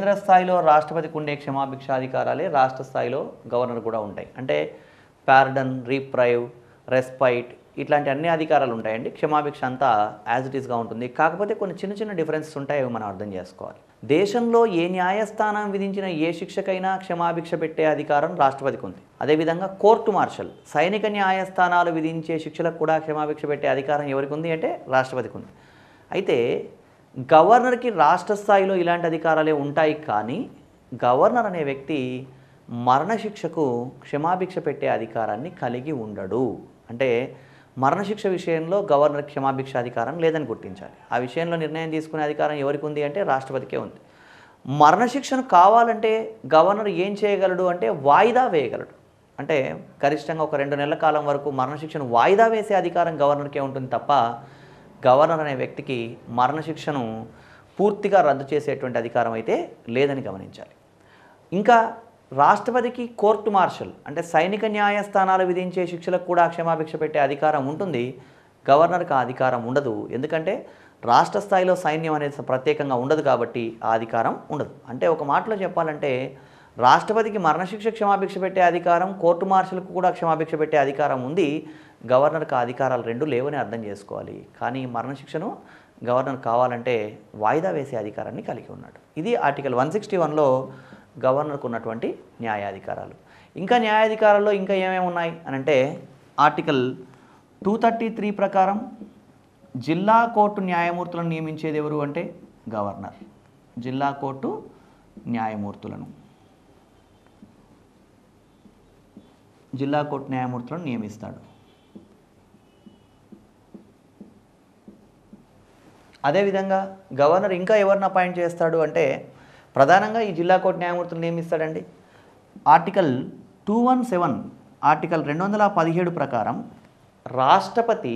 కేంద్ర స్థాయిలో రాష్ట్రపతికి ఉండే అధికారాలే రాష్ట్ర స్థాయిలో గవర్నర్ కూడా ఉంటాయి అంటే ప్యారడన్ రీప్రైవ్ రెస్పైట్ ఇట్లాంటి అన్ని అధికారాలు ఉంటాయండి క్షమాభిక్ష అంతా యాజ్ ఇట్ ఈస్గా ఉంటుంది కాకపోతే కొన్ని చిన్న చిన్న డిఫరెన్సెస్ ఉంటాయి అవి మనం అర్థం చేసుకోవాలి దేశంలో ఏ న్యాయస్థానం విధించిన ఏ శిక్షకైనా క్షమాభిక్ష పెట్టే అధికారం రాష్ట్రపతికి ఉంది అదేవిధంగా కోర్టు మార్షల్ సైనిక న్యాయస్థానాలు విధించే శిక్షలకు కూడా క్షమాభిక్ష పెట్టే అధికారం ఎవరికి ఉంది అంటే రాష్ట్రపతికి ఉంది అయితే గవర్నర్కి రాష్ట్ర స్థాయిలో ఇలాంటి అధికారాలే ఉంటాయి కానీ గవర్నర్ అనే వ్యక్తి మరణశిక్షకు క్షమాభిక్ష పెట్టే అధికారాన్ని కలిగి ఉండడు అంటే మరణశిక్ష విషయంలో గవర్నర్ క్షమాభిక్ష అధికారం లేదని గుర్తించాలి ఆ విషయంలో నిర్ణయం తీసుకునే అధికారం ఎవరికి ఉంది అంటే రాష్ట్రపతికే ఉంది మరణశిక్షను కావాలంటే గవర్నర్ ఏం చేయగలడు అంటే వాయిదా వేయగలడు అంటే గరిష్టంగా ఒక రెండు నెలల కాలం వరకు మరణశిక్షను వాయిదా వేసే అధికారం గవర్నర్కే ఉంటుంది తప్ప గవర్నర్ అనే వ్యక్తికి మరణశిక్షను పూర్తిగా రద్దు చేసేటువంటి అధికారం అయితే లేదని గమనించాలి ఇంకా రాష్ట్రపతికి కోర్టు మార్షల్ అంటే సైనిక న్యాయస్థానాలు విధించే శిక్షలకు కూడా క్షమాభిక్ష పెట్టే అధికారం ఉంటుంది గవర్నర్కి ఆ అధికారం ఉండదు ఎందుకంటే రాష్ట్ర స్థాయిలో సైన్యం అనేది ప్రత్యేకంగా ఉండదు కాబట్టి ఆ అధికారం ఉండదు అంటే ఒక మాటలో చెప్పాలంటే రాష్ట్రపతికి మరణశిక్ష క్షమాభిక్ష పెట్టే అధికారం కోర్టు మార్షల్కు కూడా క్షమాభిక్ష పెట్టే అధికారం ఉంది గవర్నర్కి అధికారాలు రెండు లేవని అర్థం చేసుకోవాలి కానీ మరణశిక్షను గవర్నర్ కావాలంటే వాయిదా వేసే అధికారాన్ని కలిగి ఉన్నాడు ఇది ఆర్టికల్ వన్ సిక్స్టీ వన్లో గవర్నర్కు ఉన్నటువంటి న్యాయాధికారాలు ఇంకా న్యాయాధికారాల్లో ఇంకా ఏమేమి ఉన్నాయి అని అంటే ఆర్టికల్ టూ థర్టీ త్రీ ప్రకారం జిల్లా కోర్టు న్యాయమూర్తులను నియమించేది ఎవరు అంటే గవర్నర్ జిల్లా కోర్టు న్యాయమూర్తులను జిల్లా కోర్టు న్యాయమూర్తులను నియమిస్తాడు అదేవిధంగా గవర్నర్ ఇంకా ఎవరిని అపాయింట్ చేస్తాడు అంటే ప్రధానంగా ఈ జిల్లా కోర్టు న్యాయమూర్తులు నియమిస్తాడండి article two one seven article రెండు వందల పదిహేడు ప్రకారం రాష్ట్రపతి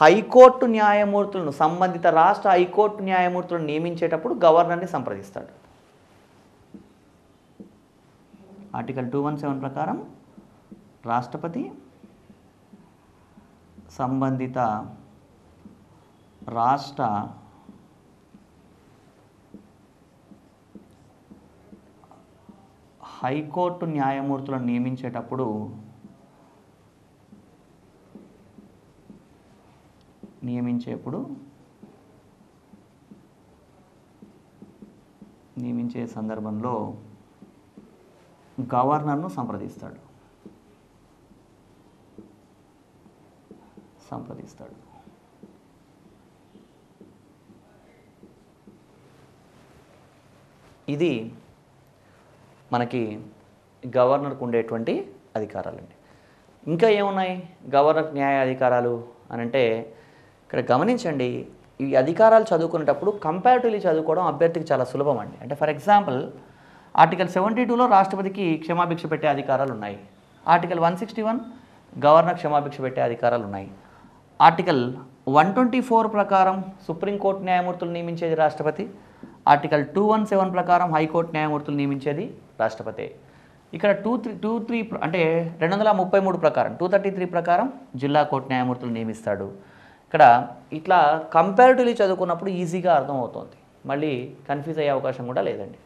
హైకోర్టు న్యాయమూర్తులను సంబంధిత రాష్ట్ర హైకోర్టు న్యాయమూర్తులను నియమించేటప్పుడు గవర్నర్ని సంప్రదిస్తాడు ఆర్టికల్ టూ వన్ సెవెన్ ప్రకారం రాష్ట్రపతి సంబంధిత రాష్ట్ర హైకోర్టు న్యాయమూర్తులను నియమించేటప్పుడు నియమించేప్పుడు నియమించే సందర్భంలో గవర్నర్ను సంప్రదిస్తాడు సంప్రదిస్తాడు ఇది మనకి గవర్నర్కు ఉండేటువంటి అధికారాలండి ఇంకా ఏమున్నాయి గవర్నర్ న్యాయ అధికారాలు అని అంటే ఇక్కడ గమనించండి ఈ అధికారాలు చదువుకునేటప్పుడు కంపారిటివ్లీ చదువుకోవడం అభ్యర్థికి చాలా సులభం అండి అంటే ఫర్ ఎగ్జాంపుల్ ఆర్టికల్ సెవెంటీ టూలో రాష్ట్రపతికి క్షమాభిక్ష పెట్టే అధికారాలు ఉన్నాయి article one sixty one governor క్షమాభిక్ష పెట్టే అధికారాలు ఉన్నాయి ఆర్టికల్ వన్ ట్వంటీ ఫోర్ ప్రకారం సుప్రీంకోర్టు న్యాయమూర్తులు నియమించేది రాష్ట్రపతి ఆర్టికల్ టూ వన్ సెవెన్ ప్రకారం హైకోర్టు న్యాయమూర్తులు నియమించేది రాష్ట్రపతి ఇక్కడ టూ త్రీ టూ త్రీ అంటే రెండు వందల ముప్పై మూడు ప్రకారం టూ థర్టీ త్రీ ప్రకారం జిల్లా కోర్టు న్యాయమూర్తులు నియమిస్తాడు ఇక్కడ ఇట్లా కంపారిటివ్లీ చదువుకున్నప్పుడు ఈజీగా అర్థమవుతోంది మళ్ళీ కన్ఫ్యూజ్ అయ్యే అవకాశం కూడా లేదండి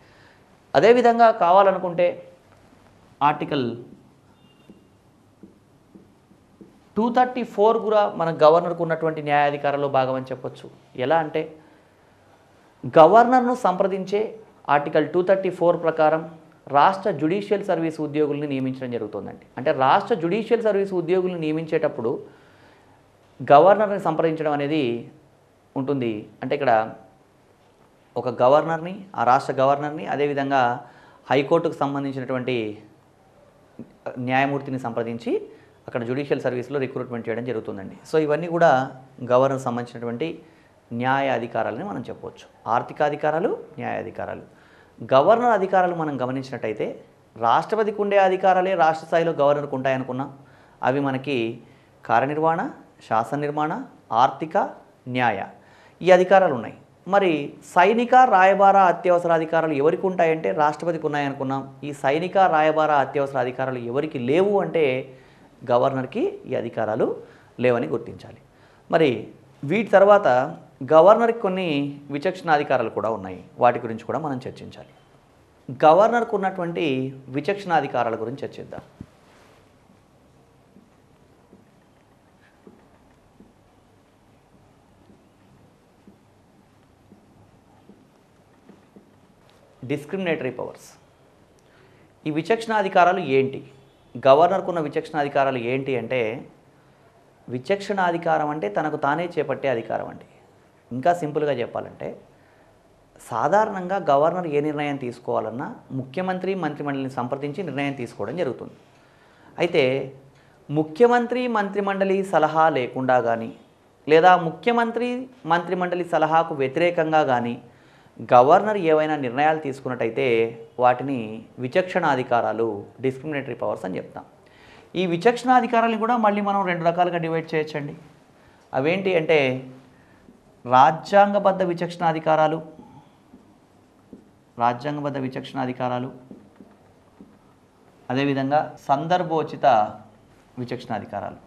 అదేవిధంగా కావాలనుకుంటే ఆర్టికల్ టూ థర్టీ ఫోర్ కూడా మన గవర్నర్కు ఉన్నటువంటి న్యాయాధికారంలో భాగం అని చెప్పొచ్చు ఎలా అంటే గవర్నర్ను సంప్రదించే ఆర్టికల్ టూ థర్టీ ఫోర్ ప్రకారం రాష్ట్ర జుడిషియల్ సర్వీస్ ఉద్యోగుల్ని నియమించడం జరుగుతుందండి అంటే రాష్ట్ర జ్యుడిషియల్ సర్వీస్ ఉద్యోగుల్ని నియమించేటప్పుడు గవర్నర్ని సంప్రదించడం అనేది ఉంటుంది అంటే ఇక్కడ ఒక గవర్నర్ని ఆ రాష్ట్ర గవర్నర్ని అదేవిధంగా హైకోర్టుకు సంబంధించినటువంటి న్యాయమూర్తిని సంప్రదించి అక్కడ జుడిషియల్ సర్వీస్లో రిక్రూట్మెంట్ చేయడం జరుగుతుందండి సో ఇవన్నీ కూడా గవర్నర్ సంబంధించినటువంటి న్యాయ అధికారాలని మనం చెప్పవచ్చు ఆర్థిక అధికారాలు న్యాయ అధికారాలు గవర్నర్ అధికారాలు మనం గమనించినట్టయితే రాష్ట్రపతికి ఉండే అధికారాలే రాష్ట్ర స్థాయిలో గవర్నర్కు ఉంటాయనుకున్నాం అవి మనకి కార్యనిర్వహణ శాసన నిర్మాణ ఆర్థిక న్యాయ ఈ అధికారాలు ఉన్నాయి మరి సైనిక రాయబార అత్యవసర అధికారాలు ఎవరికి ఉంటాయంటే రాష్ట్రపతికి ఉన్నాయనుకున్నాం ఈ సైనిక రాయబార అత్యవసర అధికారాలు ఎవరికి లేవు అంటే గవర్నర్కి ఈ అధికారాలు లేవని గుర్తించాలి మరి వీటి తర్వాత గవర్నర్కి కొన్ని విచక్షణాధికారాలు కూడా ఉన్నాయి వాటి గురించి కూడా మనం చర్చించాలి గవర్నర్కు ఉన్నటువంటి విచక్షణాధికారాల గురించి చర్చిద్దాం డిస్క్రిమినేటరీ పవర్స్ ఈ విచక్షణాధికారాలు ఏంటి గవర్నర్కు ఉన్న విచక్షణాధికారాలు ఏంటి అంటే విచక్షణ అధికారం అంటే తనకు తానే చేపట్టే అధికారం అండి ఇంకా సింపుల్గా చెప్పాలంటే సాధారణంగా గవర్నర్ ఏ నిర్ణయం తీసుకోవాలన్నా ముఖ్యమంత్రి మంత్రిమండలిని సంప్రదించి నిర్ణయం తీసుకోవడం జరుగుతుంది అయితే ముఖ్యమంత్రి మంత్రిమండలి సలహా లేకుండా కానీ లేదా ముఖ్యమంత్రి మంత్రిమండలి సలహాకు వ్యతిరేకంగా కానీ గవర్నర్ ఏవైనా నిర్ణయాలు తీసుకున్నట్టయితే వాటిని విచక్షణాధికారాలు డిస్క్రిమినేటరీ పవర్స్ అని చెప్తాం ఈ అధికారాలను కూడా మళ్ళీ మనం రెండు రకాలుగా డివైడ్ చేయొచ్చండి అవేంటి అంటే రాజ్యాంగబద్ధ అధికారాలు రాజ్యాంగబద్ధ అధికారాలు అదేవిధంగా సందర్భోచిత విచక్షణాధికారాలు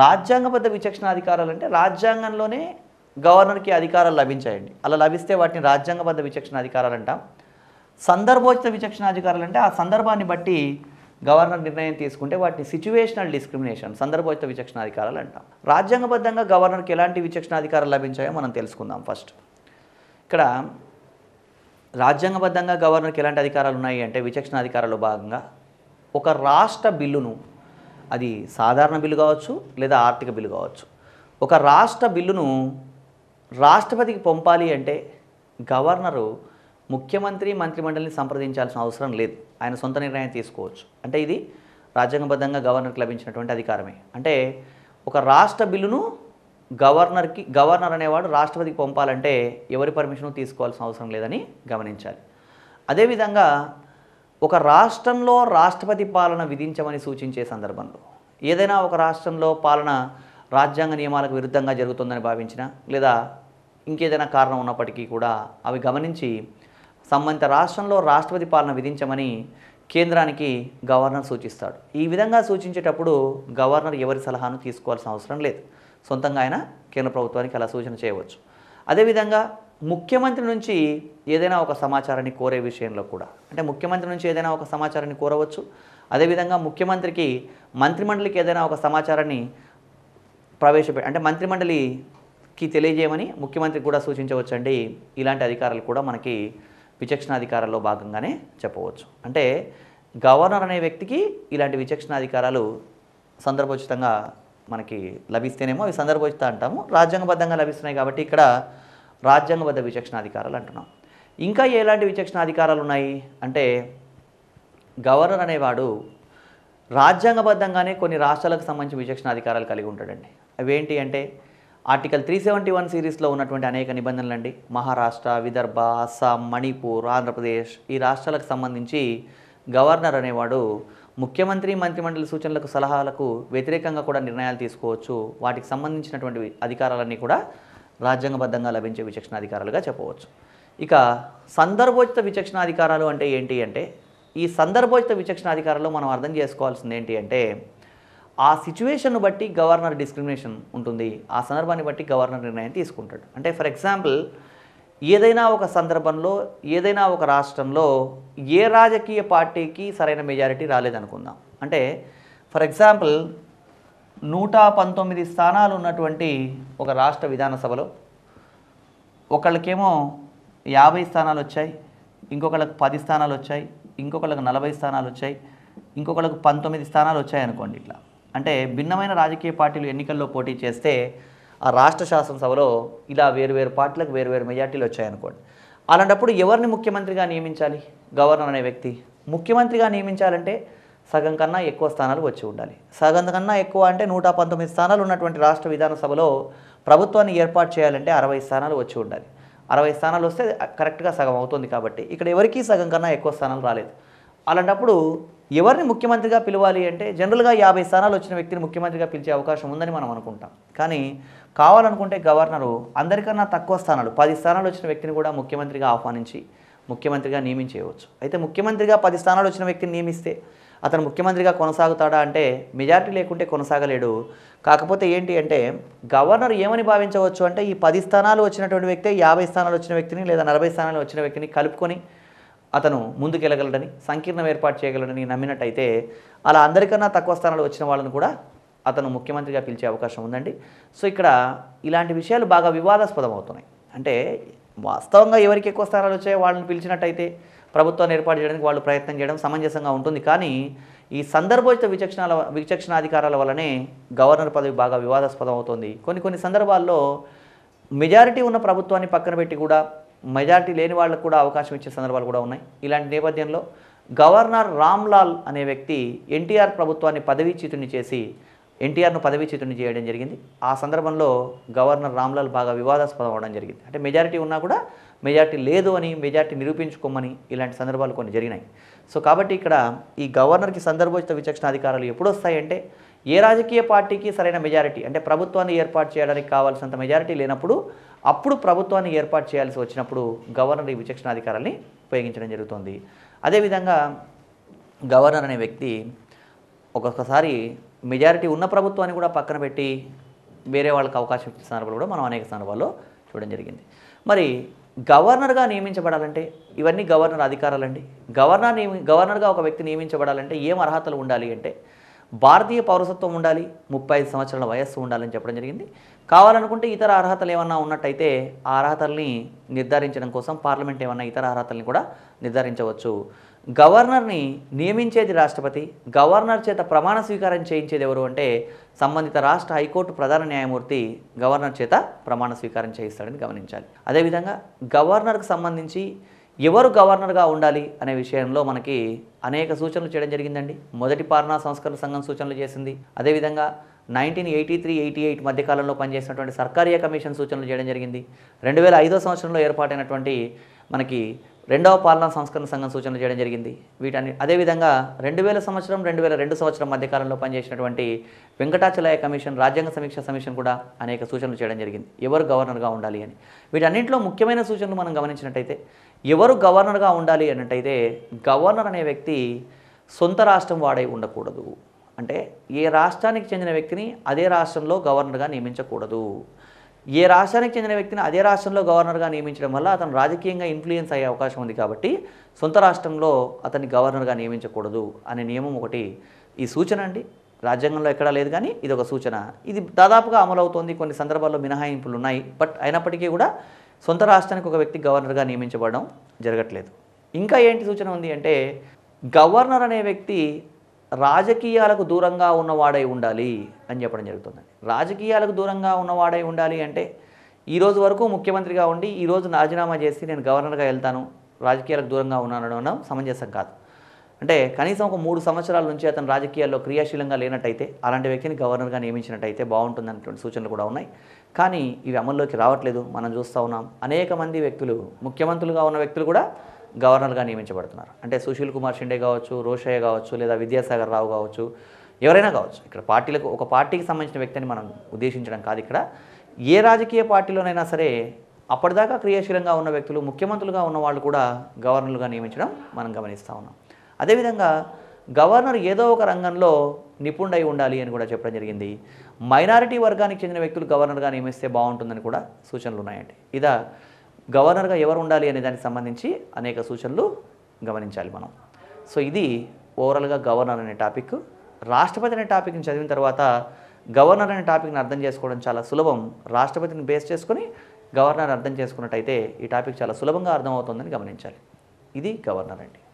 రాజ్యాంగబద్ధ విచక్షణాధికారాలు అంటే రాజ్యాంగంలోనే గవర్నర్కి అధికారాలు లభించాయండి అలా లభిస్తే వాటిని రాజ్యాంగబద్ధ విచక్షణాధికారాలు అంటాం సందర్భోచిత విచక్షణాధికారాలు అంటే ఆ సందర్భాన్ని బట్టి గవర్నర్ నిర్ణయం తీసుకుంటే వాటిని సిచ్యువేషనల్ డిస్క్రిమినేషన్ సందర్భోచిత విచక్షణాధికారాలు అంటాం రాజ్యాంగబద్ధంగా గవర్నర్కి ఎలాంటి విచక్షణాధికారాలు లభించాయో మనం తెలుసుకుందాం ఫస్ట్ ఇక్కడ రాజ్యాంగబద్ధంగా గవర్నర్కి ఎలాంటి అధికారాలు ఉన్నాయి అంటే విచక్షణాధికారాలు భాగంగా ఒక రాష్ట్ర బిల్లును అది సాధారణ బిల్లు కావచ్చు లేదా ఆర్థిక బిల్లు కావచ్చు ఒక రాష్ట్ర బిల్లును రాష్ట్రపతికి పంపాలి అంటే గవర్నరు ముఖ్యమంత్రి మంత్రిమండలిని సంప్రదించాల్సిన అవసరం లేదు ఆయన సొంత నిర్ణయం తీసుకోవచ్చు అంటే ఇది రాజ్యాంగబద్ధంగా గవర్నర్కి లభించినటువంటి అధికారమే అంటే ఒక రాష్ట్ర బిల్లును గవర్నర్కి గవర్నర్ అనేవాడు రాష్ట్రపతికి పంపాలంటే ఎవరి పర్మిషను తీసుకోవాల్సిన అవసరం లేదని గమనించాలి అదేవిధంగా ఒక రాష్ట్రంలో రాష్ట్రపతి పాలన విధించమని సూచించే సందర్భంలో ఏదైనా ఒక రాష్ట్రంలో పాలన రాజ్యాంగ నియమాలకు విరుద్ధంగా జరుగుతుందని భావించిన లేదా ఇంకేదైనా కారణం ఉన్నప్పటికీ కూడా అవి గమనించి సంబంధిత రాష్ట్రంలో రాష్ట్రపతి పాలన విధించమని కేంద్రానికి గవర్నర్ సూచిస్తాడు ఈ విధంగా సూచించేటప్పుడు గవర్నర్ ఎవరి సలహాను తీసుకోవాల్సిన అవసరం లేదు సొంతంగా ఆయన కేంద్ర ప్రభుత్వానికి అలా సూచన చేయవచ్చు అదేవిధంగా ముఖ్యమంత్రి నుంచి ఏదైనా ఒక సమాచారాన్ని కోరే విషయంలో కూడా అంటే ముఖ్యమంత్రి నుంచి ఏదైనా ఒక సమాచారాన్ని కోరవచ్చు అదేవిధంగా ముఖ్యమంత్రికి మంత్రిమండలికి ఏదైనా ఒక సమాచారాన్ని ప్రవేశపెట్టి అంటే మంత్రిమండలికి తెలియజేయమని ముఖ్యమంత్రికి కూడా సూచించవచ్చండి ఇలాంటి అధికారాలు కూడా మనకి విచక్షణాధికారాల్లో భాగంగానే చెప్పవచ్చు అంటే గవర్నర్ అనే వ్యక్తికి ఇలాంటి విచక్షణాధికారాలు సందర్భోచితంగా మనకి లభిస్తేనేమో అవి సందర్భోచిత అంటాము రాజ్యాంగబద్ధంగా లభిస్తున్నాయి కాబట్టి ఇక్కడ రాజ్యాంగబద్ధ విచక్షణాధికారాలు అంటున్నాం ఇంకా ఎలాంటి విచక్షణాధికారాలు ఉన్నాయి అంటే గవర్నర్ అనేవాడు రాజ్యాంగబద్ధంగానే కొన్ని రాష్ట్రాలకు సంబంధించిన విచక్షణాధికారాలు కలిగి ఉంటాడండి అవేంటి అంటే ఆర్టికల్ త్రీ సెవెంటీ వన్ సిరీస్లో ఉన్నటువంటి అనేక నిబంధనలు అండి మహారాష్ట్ర విదర్భ అస్సాం మణిపూర్ ఆంధ్రప్రదేశ్ ఈ రాష్ట్రాలకు సంబంధించి గవర్నర్ అనేవాడు ముఖ్యమంత్రి మంత్రిమండలి సూచనలకు సలహాలకు వ్యతిరేకంగా కూడా నిర్ణయాలు తీసుకోవచ్చు వాటికి సంబంధించినటువంటి అధికారాలన్నీ కూడా రాజ్యాంగబద్ధంగా లభించే అధికారాలుగా చెప్పవచ్చు ఇక సందర్భోచిత అధికారాలు అంటే ఏంటి అంటే ఈ సందర్భోచిత విచక్షణ అధికారాలు మనం అర్థం చేసుకోవాల్సింది ఏంటి అంటే ఆ సిచ్యువేషన్ను బట్టి గవర్నర్ డిస్క్రిమినేషన్ ఉంటుంది ఆ సందర్భాన్ని బట్టి గవర్నర్ నిర్ణయం తీసుకుంటాడు అంటే ఫర్ ఎగ్జాంపుల్ ఏదైనా ఒక సందర్భంలో ఏదైనా ఒక రాష్ట్రంలో ఏ రాజకీయ పార్టీకి సరైన మెజారిటీ రాలేదనుకుందాం అంటే ఫర్ ఎగ్జాంపుల్ నూట పంతొమ్మిది స్థానాలు ఉన్నటువంటి ఒక రాష్ట్ర విధానసభలో ఒకళ్ళకేమో యాభై స్థానాలు వచ్చాయి ఇంకొకళ్ళకి పది స్థానాలు వచ్చాయి ఇంకొకళ్ళకి నలభై స్థానాలు వచ్చాయి ఇంకొకళ్ళకి పంతొమ్మిది స్థానాలు వచ్చాయి అనుకోండి ఇట్లా అంటే భిన్నమైన రాజకీయ పార్టీలు ఎన్నికల్లో పోటీ చేస్తే ఆ రాష్ట్ర శాసనసభలో ఇలా వేరువేరు పార్టీలకు వేరువేరు మెజార్టీలు వచ్చాయనుకోండి అలాంటప్పుడు ఎవరిని ముఖ్యమంత్రిగా నియమించాలి గవర్నర్ అనే వ్యక్తి ముఖ్యమంత్రిగా నియమించాలంటే సగం కన్నా ఎక్కువ స్థానాలు వచ్చి ఉండాలి సగం కన్నా ఎక్కువ అంటే నూట పంతొమ్మిది స్థానాలు ఉన్నటువంటి రాష్ట్ర విధానసభలో ప్రభుత్వాన్ని ఏర్పాటు చేయాలంటే అరవై స్థానాలు వచ్చి ఉండాలి అరవై స్థానాలు వస్తే కరెక్ట్గా సగం అవుతుంది కాబట్టి ఇక్కడ ఎవరికీ సగం కన్నా ఎక్కువ స్థానాలు రాలేదు అలాంటప్పుడు ఎవరిని ముఖ్యమంత్రిగా పిలవాలి అంటే జనరల్గా యాభై స్థానాలు వచ్చిన వ్యక్తిని ముఖ్యమంత్రిగా పిలిచే అవకాశం ఉందని మనం అనుకుంటాం కానీ కావాలనుకుంటే గవర్నరు అందరికన్నా తక్కువ స్థానాలు పది స్థానాలు వచ్చిన వ్యక్తిని కూడా ముఖ్యమంత్రిగా ఆహ్వానించి ముఖ్యమంత్రిగా నియమించేయవచ్చు అయితే ముఖ్యమంత్రిగా పది స్థానాలు వచ్చిన వ్యక్తిని నియమిస్తే అతను ముఖ్యమంత్రిగా కొనసాగుతాడా అంటే మెజారిటీ లేకుంటే కొనసాగలేడు కాకపోతే ఏంటి అంటే గవర్నర్ ఏమని భావించవచ్చు అంటే ఈ పది స్థానాలు వచ్చినటువంటి వ్యక్తి యాభై స్థానాలు వచ్చిన వ్యక్తిని లేదా నలభై స్థానాలు వచ్చిన వ్యక్తిని కలుపుకొని అతను ముందుకెళ్ళగలడని సంకీర్ణం ఏర్పాటు చేయగలడని నమ్మినట్టయితే అలా అందరికన్నా తక్కువ స్థానాలు వచ్చిన వాళ్ళని కూడా అతను ముఖ్యమంత్రిగా పిలిచే అవకాశం ఉందండి సో ఇక్కడ ఇలాంటి విషయాలు బాగా వివాదాస్పదం అవుతున్నాయి అంటే వాస్తవంగా ఎవరికి ఎక్కువ స్థానాలు వచ్చాయో వాళ్ళని పిలిచినట్టయితే ప్రభుత్వాన్ని ఏర్పాటు చేయడానికి వాళ్ళు ప్రయత్నం చేయడం సమంజసంగా ఉంటుంది కానీ ఈ సందర్భోచిత విచక్షణాల విచక్షణాధికారాల వల్లనే గవర్నర్ పదవి బాగా వివాదాస్పదం అవుతుంది కొన్ని కొన్ని సందర్భాల్లో మెజారిటీ ఉన్న ప్రభుత్వాన్ని పక్కన పెట్టి కూడా మెజార్టీ లేని వాళ్ళకు కూడా అవకాశం ఇచ్చే సందర్భాలు కూడా ఉన్నాయి ఇలాంటి నేపథ్యంలో గవర్నర్ రామ్లాల్ అనే వ్యక్తి ఎన్టీఆర్ ప్రభుత్వాన్ని పదవీచ్యుతుని చేసి ఎన్టీఆర్ను పదవీచ్యుతుని చేయడం జరిగింది ఆ సందర్భంలో గవర్నర్ రామ్లాల్ బాగా వివాదాస్పదం అవడం జరిగింది అంటే మెజారిటీ ఉన్నా కూడా మెజారిటీ లేదు అని మెజార్టీ నిరూపించుకోమని ఇలాంటి సందర్భాలు కొన్ని జరిగినాయి సో కాబట్టి ఇక్కడ ఈ గవర్నర్కి సందర్భోచిత విచక్షణ అధికారాలు ఎప్పుడు వస్తాయంటే ఏ రాజకీయ పార్టీకి సరైన మెజారిటీ అంటే ప్రభుత్వాన్ని ఏర్పాటు చేయడానికి కావాల్సినంత మెజారిటీ లేనప్పుడు అప్పుడు ప్రభుత్వాన్ని ఏర్పాటు చేయాల్సి వచ్చినప్పుడు గవర్నర్ ఈ విచక్షణాధికారాన్ని ఉపయోగించడం జరుగుతుంది అదేవిధంగా గవర్నర్ అనే వ్యక్తి ఒక్కొక్కసారి మెజారిటీ ఉన్న ప్రభుత్వాన్ని కూడా పక్కన పెట్టి వేరే వాళ్ళకి అవకాశం ఇచ్చిన సందర్భాలు కూడా మనం అనేక సందర్భాల్లో చూడడం జరిగింది మరి గవర్నర్గా నియమించబడాలంటే ఇవన్నీ గవర్నర్ అధికారాలండి గవర్నర్ నియమి గవర్నర్గా ఒక వ్యక్తి నియమించబడాలంటే ఏం అర్హతలు ఉండాలి అంటే భారతీయ పౌరసత్వం ఉండాలి ముప్పై ఐదు సంవత్సరాల వయస్సు ఉండాలని చెప్పడం జరిగింది కావాలనుకుంటే ఇతర అర్హతలు ఏమన్నా ఉన్నట్టయితే ఆ అర్హతల్ని నిర్ధారించడం కోసం పార్లమెంట్ ఏమన్నా ఇతర అర్హతల్ని కూడా నిర్ధారించవచ్చు గవర్నర్ని నియమించేది రాష్ట్రపతి గవర్నర్ చేత ప్రమాణ స్వీకారం చేయించేది ఎవరు అంటే సంబంధిత రాష్ట్ర హైకోర్టు ప్రధాన న్యాయమూర్తి గవర్నర్ చేత ప్రమాణ స్వీకారం చేయిస్తాడని గమనించాలి అదేవిధంగా గవర్నర్కు సంబంధించి ఎవరు గవర్నర్గా ఉండాలి అనే విషయంలో మనకి అనేక సూచనలు చేయడం జరిగిందండి మొదటి పాలనా సంస్కరణ సంఘం సూచనలు చేసింది అదేవిధంగా nineteen eighty three eighty eight మధ్యకాలంలో పనిచేసినటువంటి సర్కారీయ కమిషన్ సూచనలు చేయడం జరిగింది రెండు వేల ఐదో సంవత్సరంలో ఏర్పాటైనటువంటి మనకి రెండవ పాలనా సంస్కరణ సంఘం సూచనలు చేయడం జరిగింది వీటన్ని అదేవిధంగా రెండు వేల సంవత్సరం రెండు వేల రెండు సంవత్సరం మధ్యకాలంలో పనిచేసినటువంటి వెంకటాచలయ కమిషన్ రాజ్యాంగ సమీక్ష సమీక్షను కూడా అనేక సూచనలు చేయడం జరిగింది ఎవరు గవర్నర్గా ఉండాలి అని వీటన్నింటిలో ముఖ్యమైన సూచనలు మనం గమనించినట్టయితే ఎవరు గవర్నర్గా ఉండాలి అన్నట్టయితే గవర్నర్ అనే వ్యక్తి సొంత రాష్ట్రం వాడై ఉండకూడదు అంటే ఏ రాష్ట్రానికి చెందిన వ్యక్తిని అదే రాష్ట్రంలో గవర్నర్గా నియమించకూడదు ఏ రాష్ట్రానికి చెందిన వ్యక్తిని అదే రాష్ట్రంలో గవర్నర్గా నియమించడం వల్ల అతను రాజకీయంగా ఇన్ఫ్లుయెన్స్ అయ్యే అవకాశం ఉంది కాబట్టి సొంత రాష్ట్రంలో అతన్ని గవర్నర్గా నియమించకూడదు అనే నియమం ఒకటి ఈ సూచన అండి రాజ్యాంగంలో ఎక్కడా లేదు కానీ ఇది ఒక సూచన ఇది దాదాపుగా అమలవుతోంది కొన్ని సందర్భాల్లో మినహాయింపులు ఉన్నాయి బట్ అయినప్పటికీ కూడా సొంత రాష్ట్రానికి ఒక వ్యక్తి గవర్నర్గా నియమించబడడం జరగట్లేదు ఇంకా ఏంటి సూచన ఉంది అంటే గవర్నర్ అనే వ్యక్తి రాజకీయాలకు దూరంగా ఉన్నవాడై ఉండాలి అని చెప్పడం జరుగుతుందండి రాజకీయాలకు దూరంగా ఉన్నవాడై ఉండాలి అంటే ఈ రోజు వరకు ముఖ్యమంత్రిగా ఉండి ఈరోజు రాజీనామా చేసి నేను గవర్నర్గా వెళ్తాను రాజకీయాలకు దూరంగా అనడం సమంజసం కాదు అంటే కనీసం ఒక మూడు సంవత్సరాల నుంచి అతను రాజకీయాల్లో క్రియాశీలంగా లేనట్టయితే అలాంటి వ్యక్తిని గవర్నర్గా నియమించినట్టయితే బాగుంటుంది సూచనలు కూడా ఉన్నాయి కానీ ఇవి అమల్లోకి రావట్లేదు మనం చూస్తూ ఉన్నాం అనేక మంది వ్యక్తులు ముఖ్యమంత్రులుగా ఉన్న వ్యక్తులు కూడా గవర్నర్గా నియమించబడుతున్నారు అంటే సుశీల్ కుమార్ షిండే కావచ్చు రోషయ్య కావచ్చు లేదా విద్యాసాగర్ రావు కావచ్చు ఎవరైనా కావచ్చు ఇక్కడ పార్టీలకు ఒక పార్టీకి సంబంధించిన వ్యక్తిని మనం ఉద్దేశించడం కాదు ఇక్కడ ఏ రాజకీయ పార్టీలోనైనా సరే అప్పటిదాకా క్రియాశీలంగా ఉన్న వ్యక్తులు ముఖ్యమంత్రులుగా ఉన్న వాళ్ళు కూడా గవర్నర్లుగా నియమించడం మనం గమనిస్తూ ఉన్నాం అదేవిధంగా గవర్నర్ ఏదో ఒక రంగంలో నిపుణుడై ఉండాలి అని కూడా చెప్పడం జరిగింది మైనారిటీ వర్గానికి చెందిన వ్యక్తులు గవర్నర్గా నియమిస్తే బాగుంటుందని కూడా సూచనలు ఉన్నాయండి ఇదా గవర్నర్గా ఎవరు ఉండాలి అనే దానికి సంబంధించి అనేక సూచనలు గమనించాలి మనం సో ఇది ఓవరాల్గా గవర్నర్ అనే టాపిక్ రాష్ట్రపతి అనే టాపిక్ని చదివిన తర్వాత గవర్నర్ అనే టాపిక్ని అర్థం చేసుకోవడం చాలా సులభం రాష్ట్రపతిని బేస్ చేసుకుని గవర్నర్ అర్థం చేసుకున్నట్టయితే ఈ టాపిక్ చాలా సులభంగా అర్థమవుతుందని గమనించాలి ఇది గవర్నర్ అండి